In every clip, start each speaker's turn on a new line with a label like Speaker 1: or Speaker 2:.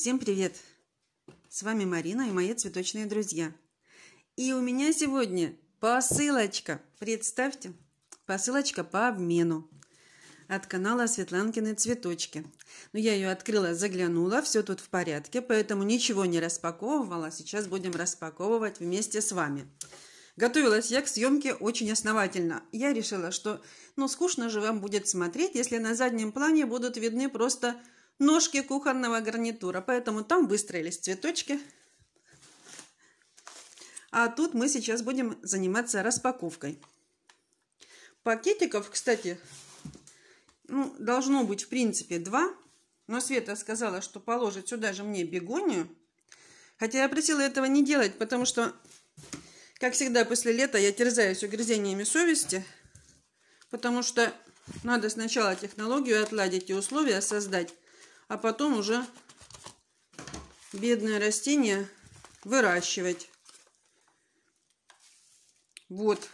Speaker 1: Всем привет! С вами Марина и мои цветочные друзья. И у меня сегодня посылочка. Представьте, посылочка по обмену от канала Светланкины цветочки. Но ну, я ее открыла, заглянула, все тут в порядке, поэтому ничего не распаковывала. Сейчас будем распаковывать вместе с вами. Готовилась я к съемке очень основательно. Я решила, что ну скучно же вам будет смотреть, если на заднем плане будут видны просто ножки кухонного гарнитура, поэтому там выстроились цветочки. А тут мы сейчас будем заниматься распаковкой. Пакетиков, кстати, ну, должно быть в принципе два. Но Света сказала, что положит сюда же мне бегонию. Хотя я просила этого не делать, потому что, как всегда, после лета я терзаюсь угрызениями совести. Потому что надо сначала технологию отладить и условия создать, а потом уже бедное растение выращивать. Вот.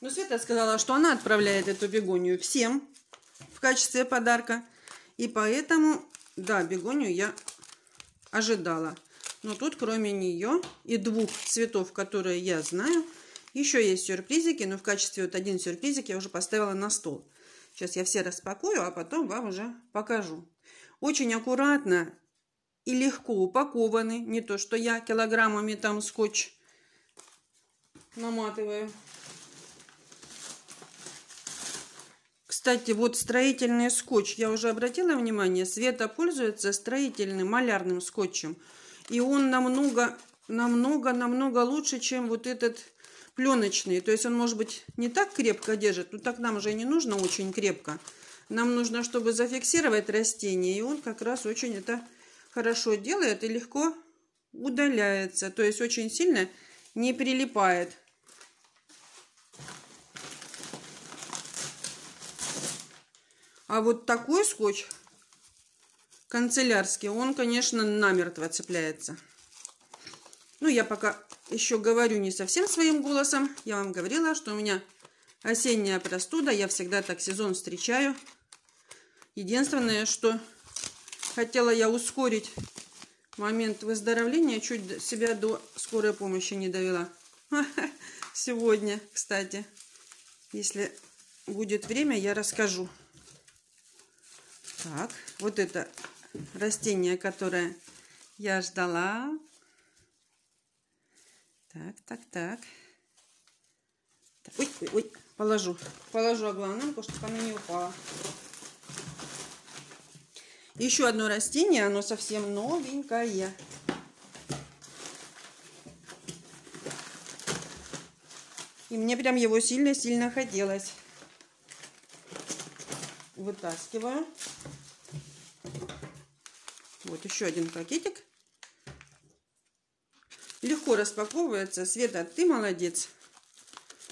Speaker 1: Но Света сказала, что она отправляет эту бегонию всем в качестве подарка. И поэтому, да, бегонию я ожидала. Но тут кроме нее и двух цветов, которые я знаю, еще есть сюрпризики. Но в качестве вот один сюрпризик я уже поставила на стол. Сейчас я все распакую, а потом вам уже покажу очень аккуратно и легко упакованы. Не то, что я килограммами там скотч наматываю. Кстати, вот строительный скотч. Я уже обратила внимание, Света пользуется строительным малярным скотчем. И он намного, намного, намного лучше, чем вот этот пленочный. То есть он, может быть, не так крепко держит. но так нам же не нужно очень крепко. Нам нужно, чтобы зафиксировать растение, и он как раз очень это хорошо делает и легко удаляется, то есть очень сильно не прилипает. А вот такой скотч канцелярский, он, конечно, намертво цепляется. Ну, я пока еще говорю не совсем своим голосом. Я вам говорила, что у меня осенняя простуда. Я всегда так сезон встречаю. Единственное, что хотела я ускорить момент выздоровления, чуть себя до скорой помощи не довела. Сегодня, кстати, если будет время, я расскажу. Так, вот это растение, которое я ждала. Так, так, так. Ой, ой, ой, положу. Положу огланам, чтобы что она не упала. Еще одно растение, оно совсем новенькое. И мне прям его сильно-сильно хотелось. Вытаскиваю. Вот еще один пакетик. Легко распаковывается. Света, ты молодец.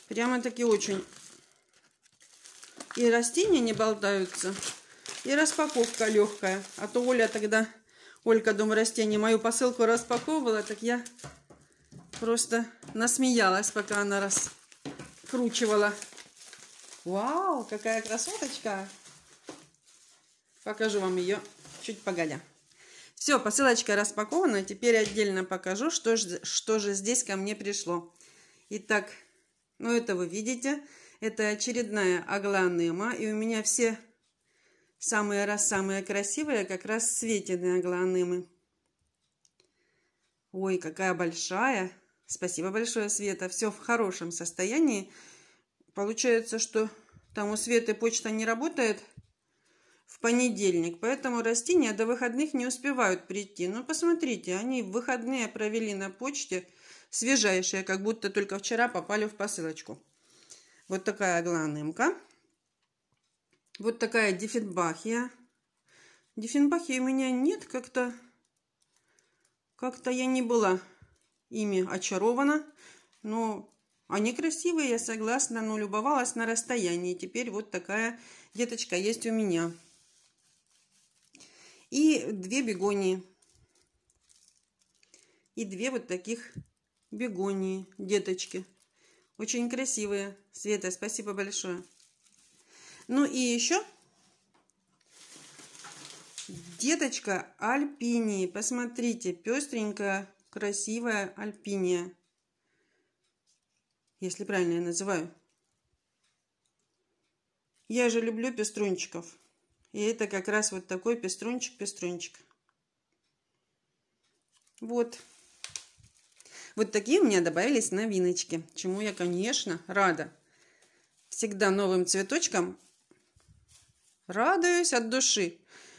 Speaker 1: Прямо-таки очень. И растения не болтаются. И распаковка легкая. А то Оля тогда, Олька Дом растений, мою посылку распаковывала, так я просто насмеялась, пока она раскручивала. Вау, какая красоточка! Покажу вам ее чуть погодя. Все, посылочка распакована. Теперь отдельно покажу, что, же, что же здесь ко мне пришло. Итак, ну это вы видите. Это очередная Агланема. И у меня все Самая раз самая красивая как раз Светины Аглоанымы. Ой, какая большая. Спасибо большое, Света. Все в хорошем состоянии. Получается, что там у Светы почта не работает в понедельник, поэтому растения до выходных не успевают прийти. Но ну, посмотрите, они в выходные провели на почте свежайшие, как будто только вчера попали в посылочку. Вот такая гланымка. Вот такая диффенбахия. Диффенбахия у меня нет как-то. Как-то я не была ими очарована. Но они красивые, я согласна, но любовалась на расстоянии. Теперь вот такая деточка есть у меня. И две бегонии. И две вот таких бегонии, деточки. Очень красивые. Света, спасибо большое. Ну и еще деточка альпинии. Посмотрите, пестренькая, красивая альпиния. Если правильно я называю. Я же люблю пеструнчиков. И это как раз вот такой пеструнчик-пеструнчик. Вот. Вот такие у меня добавились новиночки, чему я, конечно, рада. Всегда новым цветочкам Радуюсь от души.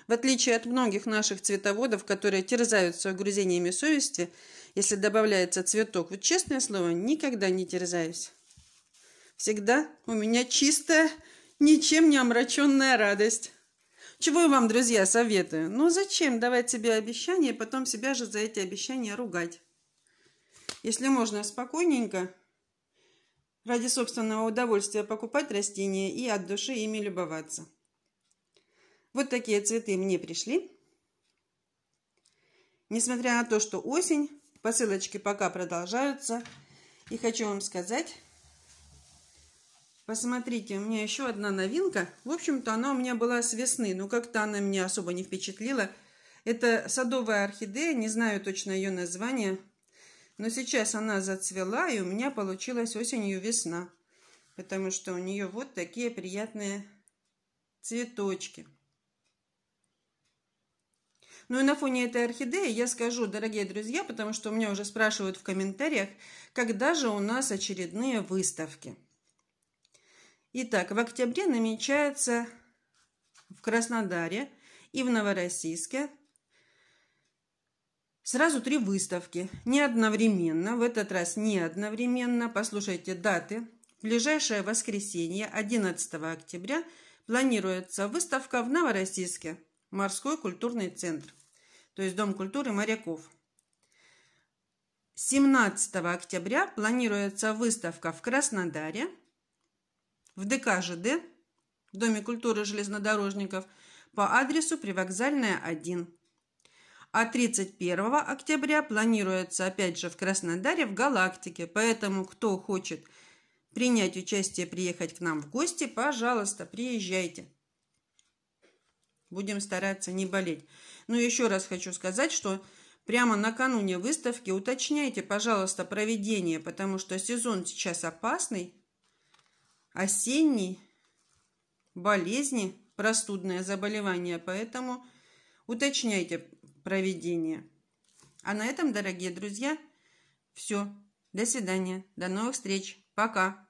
Speaker 1: В отличие от многих наших цветоводов, которые терзаются угрызениями совести, если добавляется цветок, вот честное слово, никогда не терзаюсь. Всегда у меня чистая, ничем не омраченная радость. Чего я вам, друзья, советую? Ну зачем давать себе обещания и потом себя же за эти обещания ругать? Если можно спокойненько, ради собственного удовольствия покупать растения и от души ими любоваться. Вот такие цветы мне пришли. Несмотря на то, что осень, посылочки пока продолжаются. И хочу вам сказать, посмотрите, у меня еще одна новинка. В общем-то, она у меня была с весны, но как-то она меня особо не впечатлила. Это садовая орхидея, не знаю точно ее название, но сейчас она зацвела, и у меня получилась осенью весна, потому что у нее вот такие приятные цветочки. Ну и на фоне этой орхидеи я скажу, дорогие друзья, потому что у меня уже спрашивают в комментариях, когда же у нас очередные выставки. Итак, в октябре намечается в Краснодаре и в Новороссийске сразу три выставки. Не одновременно, в этот раз не одновременно. Послушайте даты. В ближайшее воскресенье, 11 октября, планируется выставка в Новороссийске, морской культурный центр то есть Дом культуры моряков. 17 октября планируется выставка в Краснодаре, в ДК ЖД, в Доме культуры железнодорожников, по адресу Привокзальная, 1. А 31 октября планируется опять же в Краснодаре, в Галактике, поэтому кто хочет принять участие, приехать к нам в гости, пожалуйста, приезжайте. Будем стараться не болеть. Но ну, еще раз хочу сказать, что прямо накануне выставки уточняйте, пожалуйста, проведение, потому что сезон сейчас опасный, осенний, болезни, простудное заболевание, поэтому уточняйте проведение. А на этом, дорогие друзья, все. До свидания. До новых встреч. Пока.